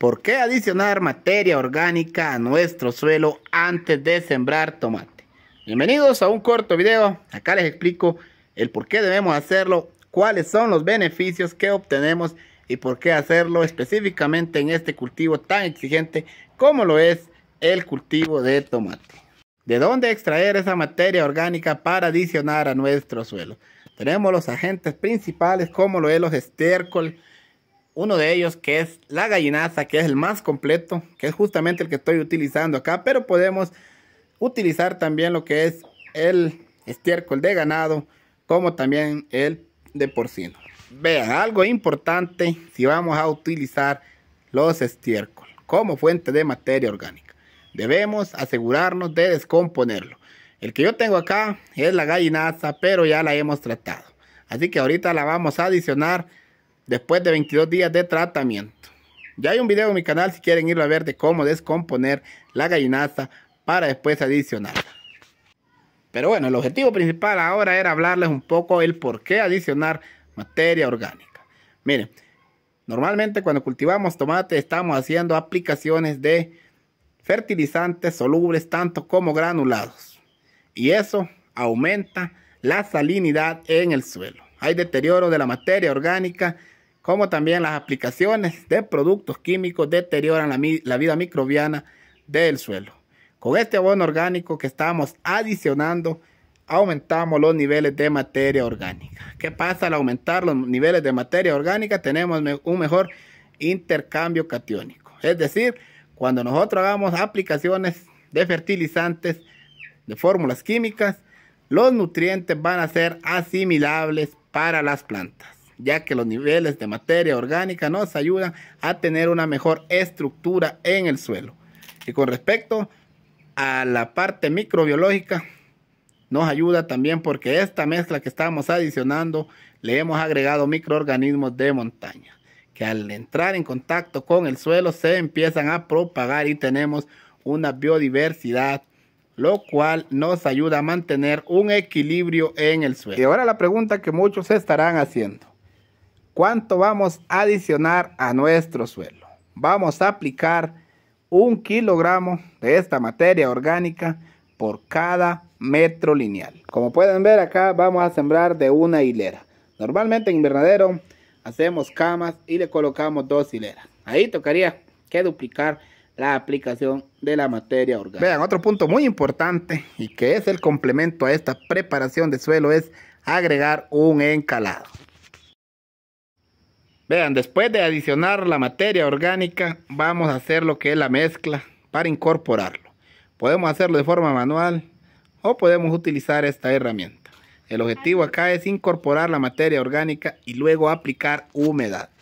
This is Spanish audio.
¿Por qué adicionar materia orgánica a nuestro suelo antes de sembrar tomate? Bienvenidos a un corto video. Acá les explico el por qué debemos hacerlo, cuáles son los beneficios que obtenemos y por qué hacerlo específicamente en este cultivo tan exigente como lo es el cultivo de tomate. ¿De dónde extraer esa materia orgánica para adicionar a nuestro suelo? Tenemos los agentes principales como lo es los estércoles uno de ellos que es la gallinaza, que es el más completo, que es justamente el que estoy utilizando acá, pero podemos utilizar también lo que es el estiércol de ganado, como también el de porcino. Vean, algo importante si vamos a utilizar los estiércol como fuente de materia orgánica. Debemos asegurarnos de descomponerlo. El que yo tengo acá es la gallinaza, pero ya la hemos tratado. Así que ahorita la vamos a adicionar después de 22 días de tratamiento. Ya hay un video en mi canal si quieren irlo a ver de cómo descomponer la gallinaza para después adicionarla. Pero bueno, el objetivo principal ahora era hablarles un poco el por qué adicionar materia orgánica. Miren, normalmente cuando cultivamos tomate estamos haciendo aplicaciones de fertilizantes solubles tanto como granulados. Y eso aumenta la salinidad en el suelo hay deterioro de la materia orgánica, como también las aplicaciones de productos químicos deterioran la, vida microbiana del suelo. Con este abono orgánico que estamos adicionando, aumentamos los niveles de materia orgánica. ¿Qué pasa al aumentar los niveles de materia orgánica? Tenemos un mejor intercambio cationico. Es decir, cuando nosotros hagamos aplicaciones de fertilizantes, de fórmulas químicas, los nutrientes van a ser asimilables para las plantas, ya que los niveles de materia orgánica nos ayudan a tener una mejor estructura en el suelo. Y con respecto a la parte microbiológica, nos ayuda también porque esta mezcla que estamos adicionando le hemos agregado microorganismos de montaña que al entrar en contacto con el suelo se empiezan a propagar y tenemos una biodiversidad lo cual nos ayuda a mantener un equilibrio en el suelo. Y ahora la pregunta que muchos estarán haciendo, ¿cuánto vamos a adicionar a nuestro suelo? Vamos a aplicar un kilogramo de esta materia orgánica por cada metro lineal. Como pueden ver acá vamos a sembrar de una hilera. Normalmente en invernadero hacemos camas y le colocamos dos hileras. Ahí tocaría que duplicar la aplicación de la materia orgánica. Vean, otro punto muy importante y que es el complemento a esta preparación de suelo es agregar un encalado. Vean, después de adicionar la materia orgánica, vamos a hacer lo que es la mezcla para incorporarlo. Podemos hacerlo de forma manual o podemos utilizar esta herramienta. El objetivo acá es incorporar la materia orgánica y luego aplicar humedad.